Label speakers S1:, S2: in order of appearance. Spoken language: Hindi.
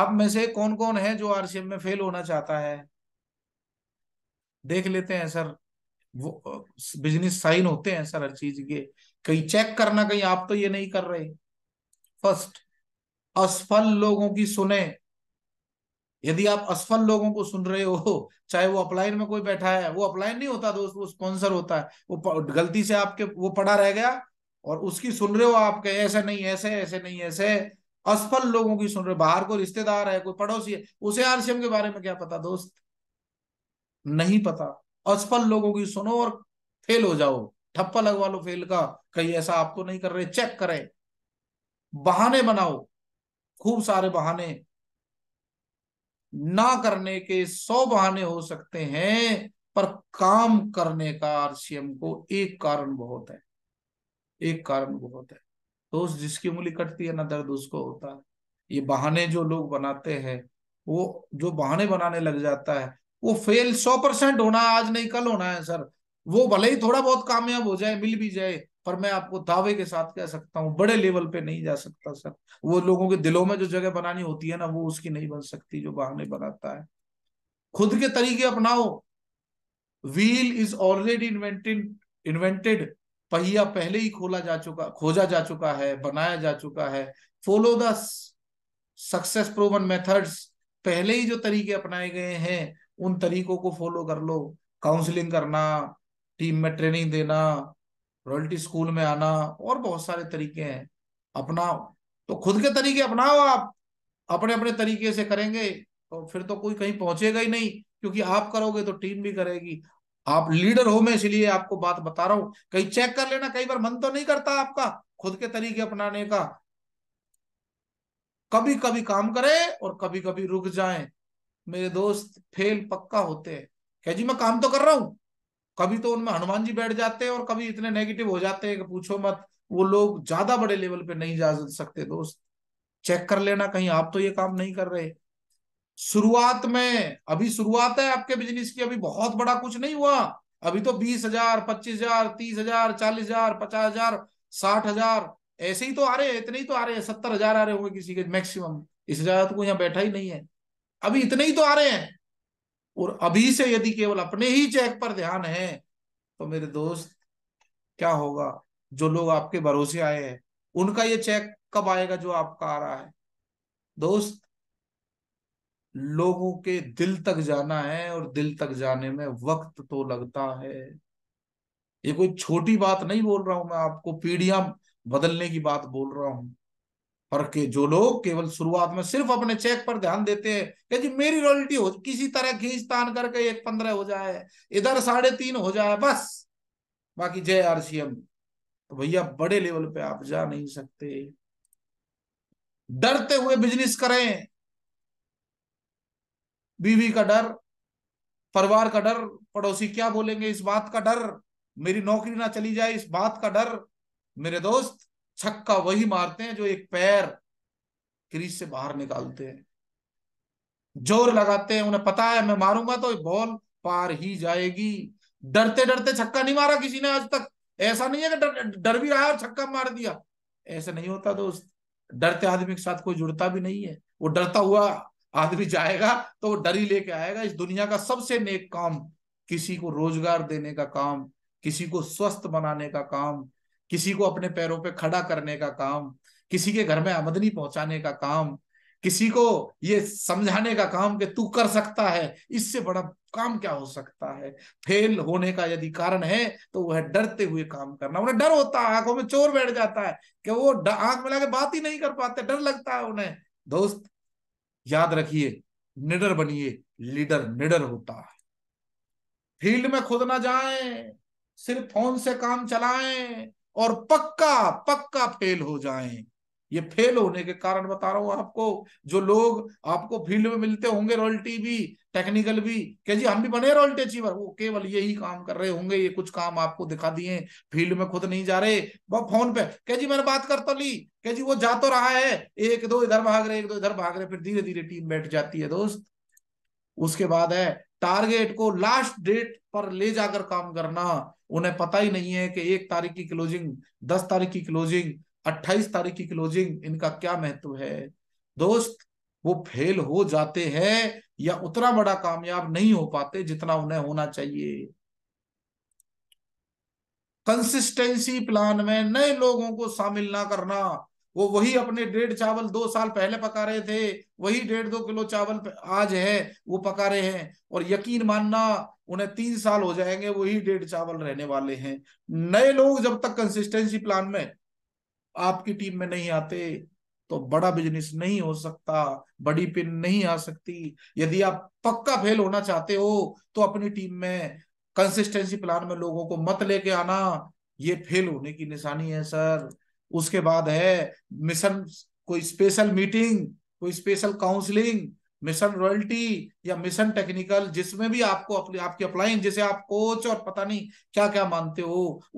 S1: आप में से कौन कौन है जो आरसीएम में फेल होना चाहता है देख लेते हैं सर वो बिजनेस साइन होते हैं सर हर चीज के कहीं चेक करना कहीं आप तो ये नहीं कर रहे फर्स्ट असफल लोगों की सुने यदि आप असफल लोगों को सुन रहे हो चाहे वो अपलाइन में कोई बैठा है वो अपलाइन नहीं होता दोस्त वो स्पॉन्सर होता है वो गलती से आपके वो पड़ा रह गया और उसकी सुन रहे हो आप कहे ऐसा नहीं ऐसे ऐसे नहीं ऐसे असफल लोगों की सुन रहे बाहर कोई रिश्तेदार है कोई पड़ोसी है उसे आरसीएम के बारे में क्या पता दोस्त नहीं पता असफल लोगों की सुनो और फेल हो जाओ ठप्पा लगवा लो फेल का कहीं ऐसा आप तो नहीं कर रहे चेक करें बहाने बनाओ खूब सारे बहाने ना करने के सौ बहाने हो सकते हैं पर काम करने का आरसीएम को एक कारण बहुत है एक कारण बहुत है तो उस जिसकी उंगली कटती है ना दर्द उसको होता है ये बहाने जो लोग बनाते हैं वो जो बहाने बनाने लग जाता है वो फेल सौ परसेंट होना आज नहीं कल होना है सर वो भले ही थोड़ा बहुत कामयाब हो जाए मिल भी जाए पर मैं आपको दावे के साथ कह सकता हूँ बड़े लेवल पे नहीं जा सकता सर वो लोगों के दिलों में जो जगह बनानी होती है ना वो उसकी नहीं बन सकती जो बहाने बनाता है खुद के तरीके अपनाओ wheel is already invented invented पहिया पहले ही खोला जा चुका खोजा जा चुका है बनाया जा चुका है follow the success proven methods पहले ही जो तरीके अपनाए गए हैं उन तरीकों को फॉलो कर लो काउंसलिंग करना टीम में ट्रेनिंग देना रॉयल्टी स्कूल में आना और बहुत सारे तरीके हैं अपनाओ तो खुद के तरीके अपनाओ आप अपने अपने तरीके से करेंगे तो फिर तो कोई कहीं पहुंचेगा ही नहीं क्योंकि आप करोगे तो टीम भी करेगी आप लीडर हो मैं इसलिए आपको बात बता रहा हूं कहीं चेक कर लेना कई बार मन तो नहीं करता आपका खुद के तरीके अपनाने का कभी कभी काम करें और कभी कभी रुक जाए मेरे दोस्त फेल पक्का होते हैं क्या जी मैं काम तो कर रहा हूं कभी तो उनमें हनुमान जी बैठ जाते हैं और कभी इतने नेगेटिव हो जाते हैं कि पूछो मत वो लोग ज्यादा बड़े लेवल पे नहीं जा सकते दोस्त चेक कर लेना कहीं आप तो ये काम नहीं कर रहे शुरुआत में अभी शुरुआत है आपके बिजनेस की अभी बहुत बड़ा कुछ नहीं हुआ अभी तो बीस हजार पच्चीस हजार तीस हजार चालीस हजार पचास हजार साठ हजार ऐसे ही तो आ रहे हैं इतने ही तो आ रहे हैं सत्तर हजार आ रहे होंगे किसी के मैक्सिमम इस ज्यादा तो कोई यहाँ बैठा ही नहीं है अभी इतने ही तो आ रहे हैं और अभी से यदि केवल अपने ही चेक पर ध्यान है तो मेरे दोस्त क्या होगा जो लोग आपके भरोसे आए हैं उनका ये चेक कब आएगा जो आपका आ रहा है दोस्त लोगों के दिल तक जाना है और दिल तक जाने में वक्त तो लगता है ये कोई छोटी बात नहीं बोल रहा हूं मैं आपको पीढ़ियां बदलने की बात बोल रहा हूं पर के जो लोग केवल शुरुआत में सिर्फ अपने चेक पर ध्यान देते हैं कि जी मेरी रॉयल्टी हो किसी तरह खींच तान करके एक पंद्रह हो जाए इधर साढ़े तीन हो जाए बस बाकी जय आरसीएम तो भैया बड़े लेवल पे आप जा नहीं सकते डरते हुए बिजनेस करें बीवी का डर परिवार का डर पड़ोसी क्या बोलेंगे इस बात का डर मेरी नौकरी ना चली जाए इस बात का डर मेरे दोस्त छक्का वही मारते हैं जो एक पैर क्रीज से बाहर निकालते हैं जोर लगाते हैं उन्हें पता है मैं मारूंगा तो बॉल पार ही जाएगी डरते डरते छक्का नहीं मारा किसी ने आज तक ऐसा नहीं है कि डर, डर भी रहा और छक्का मार दिया ऐसा नहीं होता दोस्त डरते आदमी के साथ कोई जुड़ता भी नहीं है वो डरता हुआ आदमी जाएगा तो वो डरी लेके आएगा इस दुनिया का सबसे नेक काम किसी को रोजगार देने का काम किसी को स्वस्थ बनाने का काम किसी को अपने पैरों पे खड़ा करने का काम किसी के घर में आमदनी पहुंचाने का काम किसी को ये समझाने का काम कि तू कर सकता है इससे बड़ा काम क्या हो सकता है फेल होने का यदि कारण है तो वह डरते हुए काम करना उन्हें डर होता है आंखों में चोर बैठ जाता है कि वो आंख मिला के बात ही नहीं कर पाते डर लगता है उन्हें दोस्त याद रखिए निडर बनिए लीडर निडर होता है फील्ड में खुद ना जाए सिर्फ फोन से काम चलाएं और पक्का पक्का फेल हो जाएं ये फेल होने के कारण बता रहा हूं आपको जो लोग आपको फील्ड में मिलते होंगे रॉयल्टी भी टेक्निकल भी कह जी हम भी बने रॉयल्टी अचीवर वो केवल यही काम कर रहे होंगे ये कुछ काम आपको दिखा दिए फील्ड में खुद नहीं जा रहे वो फोन पे कह जी मैंने बात कर तो ली कह जी वो जा तो रहा है एक दो इधर भाग रहे एक दो इधर भाग रहे फिर धीरे धीरे टीम बैठ जाती है दोस्त उसके बाद है टारगेट को लास्ट डेट पर ले जाकर काम करना उन्हें पता ही नहीं है कि एक तारीख की क्लोजिंग दस तारीख की क्लोजिंग अट्ठाईस तारीख की क्लोजिंग इनका क्या महत्व है दोस्त वो फेल हो जाते हैं या उतना बड़ा कामयाब नहीं हो पाते जितना उन्हें होना चाहिए कंसिस्टेंसी प्लान में नए लोगों को शामिल ना करना वो वही अपने डेढ़ चावल दो साल पहले पका रहे थे वही डेढ़ दो किलो चावल आज है वो पका रहे हैं और यकीन मानना उन्हें तीन साल हो जाएंगे वही डेढ़ चावल रहने वाले हैं नए लोग जब तक कंसिस्टेंसी प्लान में आपकी टीम में नहीं आते तो बड़ा बिजनेस नहीं हो सकता बड़ी पिन नहीं आ सकती यदि आप पक्का फेल होना चाहते हो तो अपनी टीम में कंसिस्टेंसी प्लान में लोगों को मत लेके आना ये फेल होने की निशानी है सर उसके बाद है मिशन कोई स्पेशल मीटिंग कोई स्पेशल काउंसलिंग मिशन रॉयल्टी या मिशन टेक्निकल जिसमें भी आपको अपनी आपकी अप्लाइंग जिसे आप कोच और पता नहीं क्या क्या मानते हो